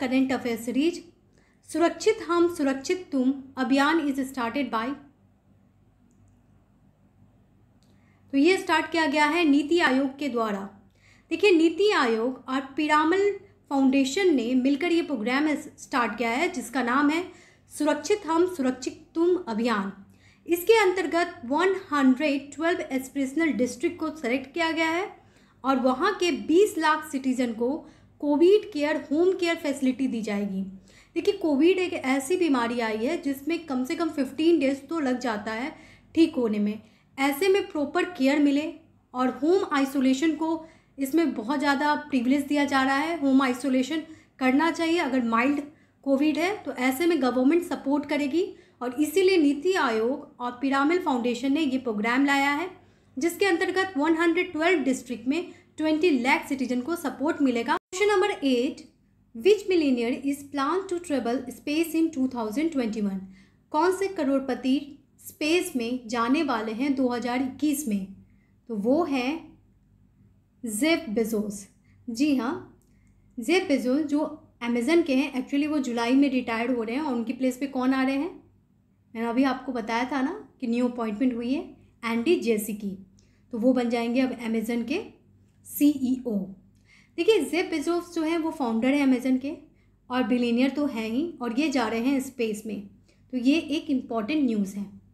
Current affair series सुरक्षित हम सुरक्षित तुम अभियान इज स्टार्टेड बाय तो ये स्टार्ट किया गया है नीति आयोग के द्वारा देखिए नीति आयोग और पिरामल फाउंडेशन ने मिलकर ये प्रोग्राम स्टार्ट किया है जिसका नाम है सुरक्षित हम सुरक्षित तुम अभियान इसके अंतर्गत 112 एस्पिरेशनल डिस्ट्रिक्ट को सेलेक्ट किया गया है और वहाँ के 20 लाख सिटीजन को covid care home care facility दी जाएगी देखिए कोविड एक ऐसी बीमारी आई है जिसमें कम से कम फिफ्टीन डेज तो लग जाता है ठीक होने में ऐसे में प्रॉपर केयर मिले और होम आइसोलेशन को इसमें बहुत ज़्यादा प्रिविलेज दिया जा रहा है होम आइसोलेशन करना चाहिए अगर माइल्ड कोविड है तो ऐसे में गवर्नमेंट सपोर्ट करेगी और इसीलिए नीति आयोग और पिरामिल फाउंडेशन ने ये प्रोग्राम लाया है जिसके अंतर्गत 112 डिस्ट्रिक्ट में 20 लाख सिटीजन को सपोर्ट मिलेगा which millionaire is plan to travel space in two thousand twenty 2021? कौन से करोड़पति स्पेस में जाने वाले हैं 2021 में तो वो हैं जेफ बेजोस जी हाँ जेफ बेजोस जो अमेज़न के हैं एक्चुअली वो जुलाई में रिटायर्ड हो रहे हैं और उनकी प्लेस पे कौन आ रहे हैं मैंने अभी आपको बताया था ना कि न्यू अपॉइंटमेंट हुई है एंडी जेसी की तो वो बन जाएंगे अब अमेज़न के सीईओ देखिए जेब बेजोस जो हैं वो फाउंडर हैं अमेजन के और बिलीनियर तो हैं ही और ये जा रहे हैं स्पेस में तो ये एक इम्पॉर्टेंट न्यूज़ है